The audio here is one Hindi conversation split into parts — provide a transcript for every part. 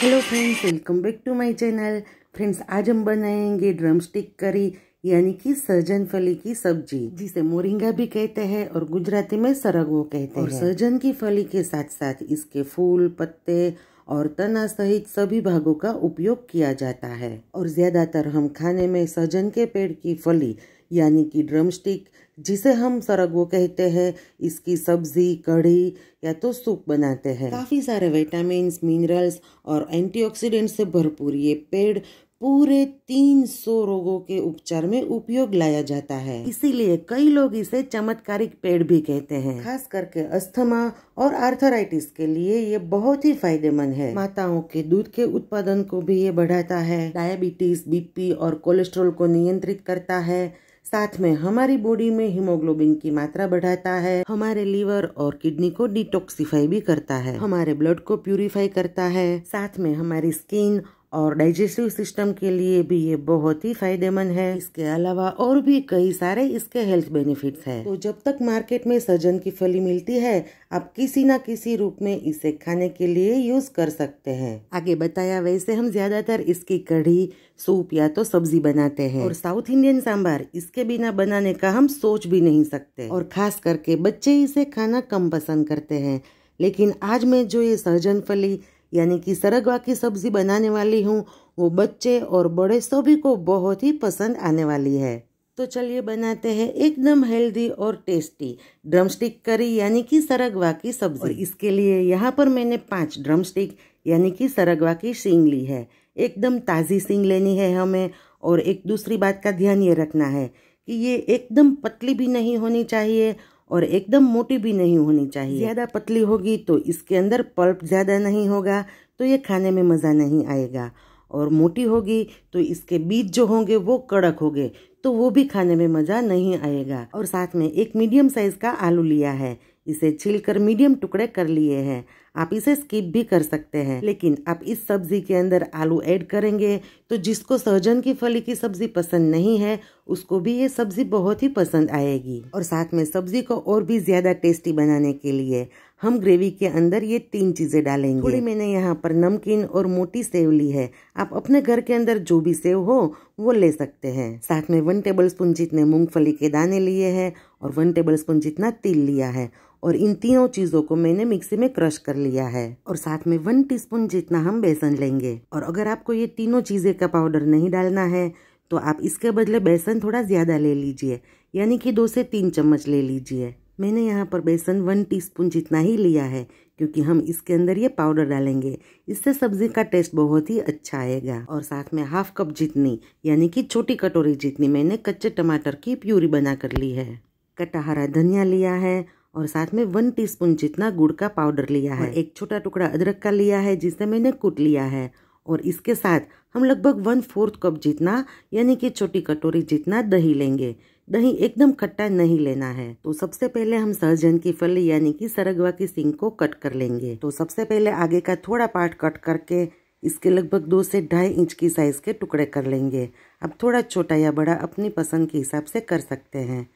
Hello friends welcome back to my channel friends आज हम बनाएंगे ड्रम स्टिक करी यानी कि सहजन फली की सब्जी जिसे मोरिंगा भी कहते हैं और गुजराती में सरगो कहते हैं सहजन की फली के साथ साथ इसके फूल पत्ते और तना सहित सभी भागों का उपयोग किया जाता है और ज्यादातर हम खाने में सहजन के पेड़ की फली यानी कि ड्रम स्टिक जिसे हम सरगो कहते हैं इसकी सब्जी कढ़ी या तो सूप बनाते हैं काफ़ी सारे विटामिन मिनरल्स और एंटीऑक्सीडेंट से भरपूर ये पेड़ पूरे 300 रोगों के उपचार में उपयोग लाया जाता है इसीलिए कई लोग इसे चमत्कारिक पेड़ भी कहते हैं खास करके अस्थमा और आर्थराइटिस के लिए ये बहुत ही फायदेमंद है माताओं के दूध के उत्पादन को भी ये बढ़ाता है डायबिटीज बीपी और कोलेस्ट्रोल को नियंत्रित करता है साथ में हमारी बॉडी में हीमोग्लोबिन की मात्रा बढ़ाता है हमारे लीवर और किडनी को डिटॉक्सिफाई भी करता है हमारे ब्लड को प्यूरिफाई करता है साथ में हमारी स्किन और डाइजेस्टिव सिस्टम के लिए भी ये बहुत ही फायदेमंद है इसके अलावा और भी कई सारे इसके हेल्थ बेनिफिट्स हैं तो जब तक मार्केट में सजन की फली मिलती है आप किसी ना किसी रूप में इसे खाने के लिए यूज कर सकते हैं आगे बताया वैसे हम ज्यादातर इसकी कढ़ी सूप या तो सब्जी बनाते हैं और साउथ इंडियन सांबार इसके बिना बनाने का हम सोच भी नहीं सकते और खास करके बच्चे इसे खाना कम पसंद करते हैं लेकिन आज मैं जो ये सहजन फली यानी कि सरगवा की सब्ज़ी बनाने वाली हूँ वो बच्चे और बड़े सभी को बहुत ही पसंद आने वाली है तो चलिए बनाते हैं एकदम हेल्दी और टेस्टी ड्रमस्टिक करी यानी कि सरगवा की सब्जी और इसके लिए यहाँ पर मैंने पांच ड्रमस्टिक यानी कि सरगवा की सींग ली है एकदम ताज़ी सींग लेनी है हमें और एक दूसरी बात का ध्यान ये रखना है कि ये एकदम पतली भी नहीं होनी चाहिए और एकदम मोटी भी नहीं होनी चाहिए ज़्यादा पतली होगी तो इसके अंदर पल्प ज़्यादा नहीं होगा तो ये खाने में मज़ा नहीं आएगा और मोटी होगी तो इसके बीज जो होंगे वो कड़क होंगे तो वो भी खाने में मज़ा नहीं आएगा और साथ में एक मीडियम साइज़ का आलू लिया है इसे छील मीडियम टुकड़े कर लिए हैं आप इसे स्किप भी कर सकते हैं लेकिन आप इस सब्जी के अंदर आलू ऐड करेंगे तो जिसको सहजन की फली की सब्जी पसंद नहीं है उसको भी ये सब्जी बहुत ही पसंद आएगी और साथ में सब्जी को और भी ज्यादा टेस्टी बनाने के लिए हम ग्रेवी के अंदर ये तीन चीज़ें डालेंगे थोड़ी मैंने यहाँ पर नमकीन और मोटी सेव ली है आप अपने घर के अंदर जो भी सेव हो वो ले सकते हैं साथ में वन टेबल स्पून जितने मूंगफली के दाने लिए हैं और वन टेबल स्पून जितना तिल लिया है और इन तीनों चीजों को मैंने मिक्सी में क्रश कर लिया है और साथ में वन टीस्पून जितना हम बेसन लेंगे और अगर आपको ये तीनों चीजें का पाउडर नहीं डालना है तो आप इसके बदले बेसन थोड़ा ज़्यादा ले लीजिए यानी कि दो से तीन चम्मच ले लीजिए मैंने यहाँ पर बेसन वन टीस्पून जितना ही लिया है क्योंकि हम इसके अंदर ये पाउडर डालेंगे इससे सब्जी का टेस्ट बहुत ही अच्छा आएगा और साथ में हाफ कप जितनी यानी कि छोटी कटोरी जितनी मैंने कच्चे टमाटर की प्यूरी बना कर ली है कटा हरा धनिया लिया है और साथ में वन टीस्पून जितना गुड़ का पाउडर लिया है हाँ। एक छोटा टुकड़ा अदरक का लिया है जिसे मैंने कूट लिया है और इसके साथ हम लगभग वन फोर्थ कप जितना यानी कि छोटी कटोरी जितना दही लेंगे दही एकदम खट्टा नहीं लेना है तो सबसे पहले हम सहजन की फली यानी कि सरगवा की सिंग को कट कर लेंगे तो सबसे पहले आगे का थोड़ा पार्ट कट करके इसके लगभग दो से ढाई इंच की साइज के टुकड़े कर लेंगे अब थोड़ा छोटा या बड़ा अपनी पसंद के हिसाब से कर सकते हैं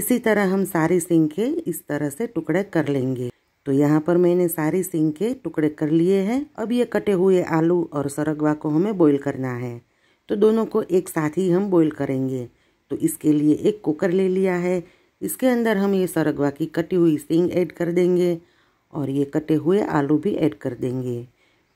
इसी तरह हम सारी सिंग के इस तरह से टुकड़े कर लेंगे तो यहाँ पर मैंने सारी सिंग के टुकड़े कर लिए हैं अब ये कटे हुए आलू और सरगवा को हमें बॉईल करना है तो दोनों को एक साथ ही हम बॉईल करेंगे तो इसके लिए एक कुकर ले लिया है इसके अंदर हम ये सरगवा की कटी हुई सिंग ऐड कर देंगे और ये कटे हुए आलू भी ऐड कर देंगे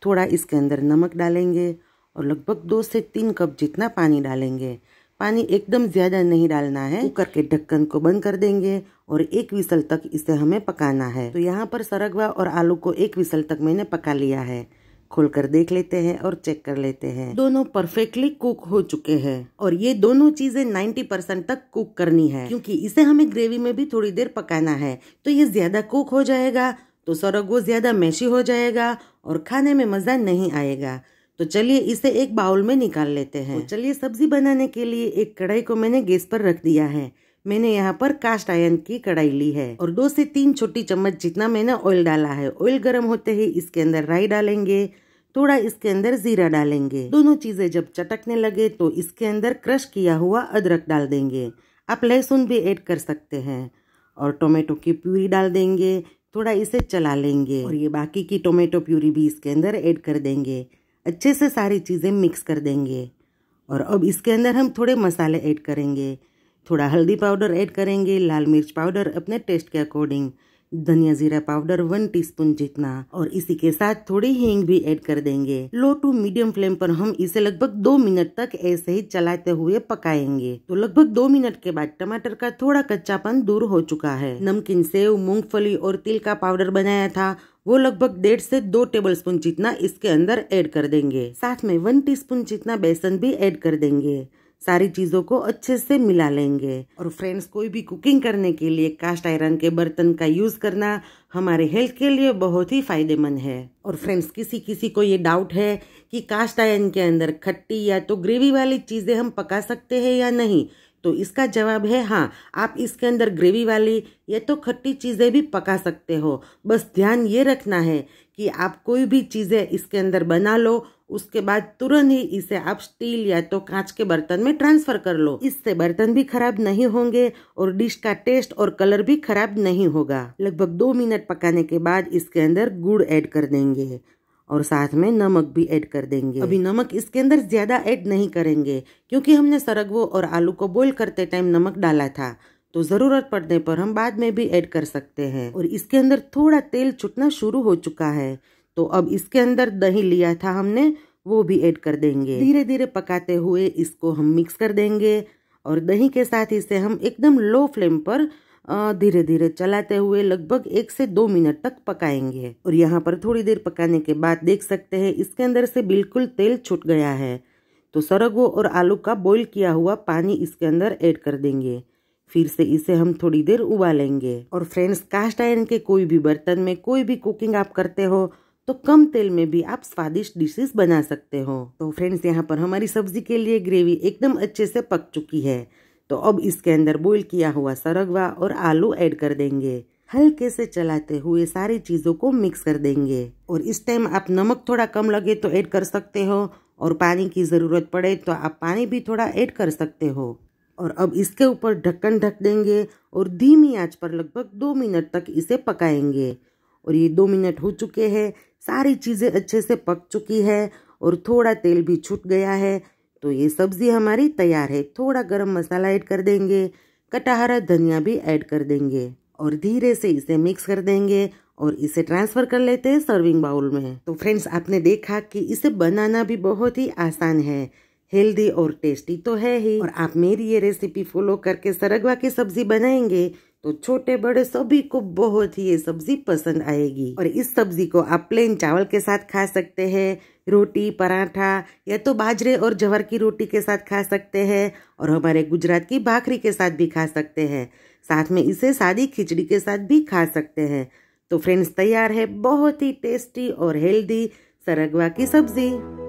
थोड़ा इसके अंदर नमक डालेंगे और लगभग दो से तीन कप जितना पानी डालेंगे पानी एकदम ज़्यादा नहीं डालना है कुकर के ढक्कन को बंद कर देंगे और एक विसल तक इसे हमें पकाना है तो यहाँ पर सरगवा और आलू को एक विसल तक मैंने पका लिया है खोल कर देख लेते हैं और चेक कर लेते हैं दोनों परफेक्टली कुक हो चुके हैं और ये दोनों चीजें 90 परसेंट तक कुक करनी है क्योंकि इसे हमें ग्रेवी में भी थोड़ी देर पकाना है तो ये ज्यादा कुक हो जाएगा तो सरगो ज्यादा मैशी हो जाएगा और खाने में मजा नहीं आएगा तो चलिए इसे एक बाउल में निकाल लेते हैं तो चलिए सब्जी बनाने के लिए एक कढ़ाई को मैंने गैस पर रख दिया है मैंने यहाँ पर कास्ट आयन की कढ़ाई ली है और दो से तीन छोटी चम्मच जितना मैंने ऑयल डाला है ऑयल गर्म होते ही इसके अंदर राई डालेंगे थोड़ा इसके अंदर जीरा डालेंगे दोनों चीजें जब चटकने लगे तो इसके अंदर क्रश किया हुआ अदरक डाल देंगे आप लहसुन भी ऐड कर सकते हैं और टोमेटो की प्यूरी डाल देंगे थोड़ा इसे चला लेंगे और ये बाकी की टोमेटो प्यूरी भी इसके अंदर ऐड कर देंगे अच्छे से सारी चीज़ें मिक्स कर देंगे और अब इसके अंदर हम थोड़े मसाले ऐड करेंगे थोड़ा हल्दी पाउडर ऐड करेंगे लाल मिर्च पाउडर अपने टेस्ट के अकॉर्डिंग धनिया जीरा पाउडर वन टीस्पून जितना और इसी के साथ थोड़ी हींग भी ऐड कर देंगे लो टू मीडियम फ्लेम पर हम इसे लगभग दो मिनट तक ऐसे ही चलाते हुए पकाएंगे तो लगभग दो मिनट के बाद टमाटर का थोड़ा कच्चापन दूर हो चुका है नमकीन सेव मूंगफली और तिल का पाउडर बनाया था वो लगभग डेढ़ से दो टेबलस्पून जितना इसके अंदर ऐड कर देंगे साथ में वन टीस्पून जितना बेसन भी ऐड कर देंगे सारी चीज़ों को अच्छे से मिला लेंगे और फ्रेंड्स कोई भी कुकिंग करने के लिए कास्ट आयरन के बर्तन का यूज़ करना हमारे हेल्थ के लिए बहुत ही फायदेमंद है और फ्रेंड्स किसी किसी को ये डाउट है कि कास्ट आयरन के अंदर खट्टी या तो ग्रेवी वाली चीज़ें हम पका सकते हैं या नहीं तो इसका जवाब है हाँ आप इसके अंदर ग्रेवी वाली या तो खट्टी चीज़ें भी पका सकते हो बस ध्यान ये रखना है कि आप कोई भी चीज़ें इसके अंदर बना लो उसके बाद तुरंत ही इसे आप स्टील या तो कांच के बर्तन में ट्रांसफर कर लो इससे बर्तन भी खराब नहीं होंगे और डिश का टेस्ट और कलर भी खराब नहीं होगा लगभग दो मिनट पकाने के बाद इसके अंदर गुड़ ऐड कर देंगे और साथ में नमक भी ऐड कर देंगे अभी नमक इसके अंदर ज़्यादा ऐड नहीं करेंगे क्योंकि हमने सरगवो और आलू को बॉईल करते टाइम नमक डाला था तो ज़रूरत पड़ने पर हम बाद में भी ऐड कर सकते हैं और इसके अंदर थोड़ा तेल छुटना शुरू हो चुका है तो अब इसके अंदर दही लिया था हमने वो भी ऐड कर देंगे धीरे धीरे पकाते हुए इसको हम मिक्स कर देंगे और दही के साथ इसे हम एकदम लो फ्लेम पर धीरे धीरे चलाते हुए लगभग एक से दो मिनट तक पकाएंगे और यहाँ पर थोड़ी देर पकाने के बाद देख सकते हैं इसके अंदर से बिल्कुल तेल छूट गया है तो सरगो और आलू का बॉईल किया हुआ पानी इसके अंदर ऐड कर देंगे फिर से इसे हम थोड़ी देर उबालेंगे और फ्रेंड्स कास्ट आयरन के कोई भी बर्तन में कोई भी कुकिंग आप करते हो तो कम तेल में भी आप स्वादिष्ट डिशेस बना सकते हो तो फ्रेंड्स यहाँ पर हमारी सब्जी के लिए ग्रेवी एकदम अच्छे से पक चुकी है तो अब इसके अंदर बॉईल किया हुआ सरगवा और आलू ऐड कर देंगे हल्के से चलाते हुए सारी चीज़ों को मिक्स कर देंगे और इस टाइम आप नमक थोड़ा कम लगे तो ऐड कर सकते हो और पानी की ज़रूरत पड़े तो आप पानी भी थोड़ा ऐड कर सकते हो और अब इसके ऊपर ढक्कन ढक धक देंगे और धीमी आंच पर लगभग दो मिनट तक इसे पकाएंगे और ये दो मिनट हो चुके हैं सारी चीज़ें अच्छे से पक चुकी है और थोड़ा तेल भी छूट गया है तो ये सब्ज़ी हमारी तैयार है थोड़ा गरम मसाला ऐड कर देंगे कटाहरा धनिया भी ऐड कर देंगे और धीरे से इसे मिक्स कर देंगे और इसे ट्रांसफ़र कर लेते हैं सर्विंग बाउल में तो फ्रेंड्स आपने देखा कि इसे बनाना भी बहुत ही आसान है हेल्दी और टेस्टी तो है ही और आप मेरी ये रेसिपी फॉलो करके सरगवा की सब्जी बनाएंगे तो छोटे बड़े सभी को बहुत ही ये सब्जी पसंद आएगी और इस सब्जी को आप प्लेन चावल के साथ खा सकते हैं रोटी पराठा या तो बाजरे और जवर की रोटी के साथ खा सकते हैं और हमारे गुजरात की भाखरी के साथ भी खा सकते हैं साथ में इसे सादी खिचड़ी के साथ भी खा सकते हैं तो फ्रेंड्स तैयार है बहुत ही टेस्टी और हेल्दी सरगवा की सब्जी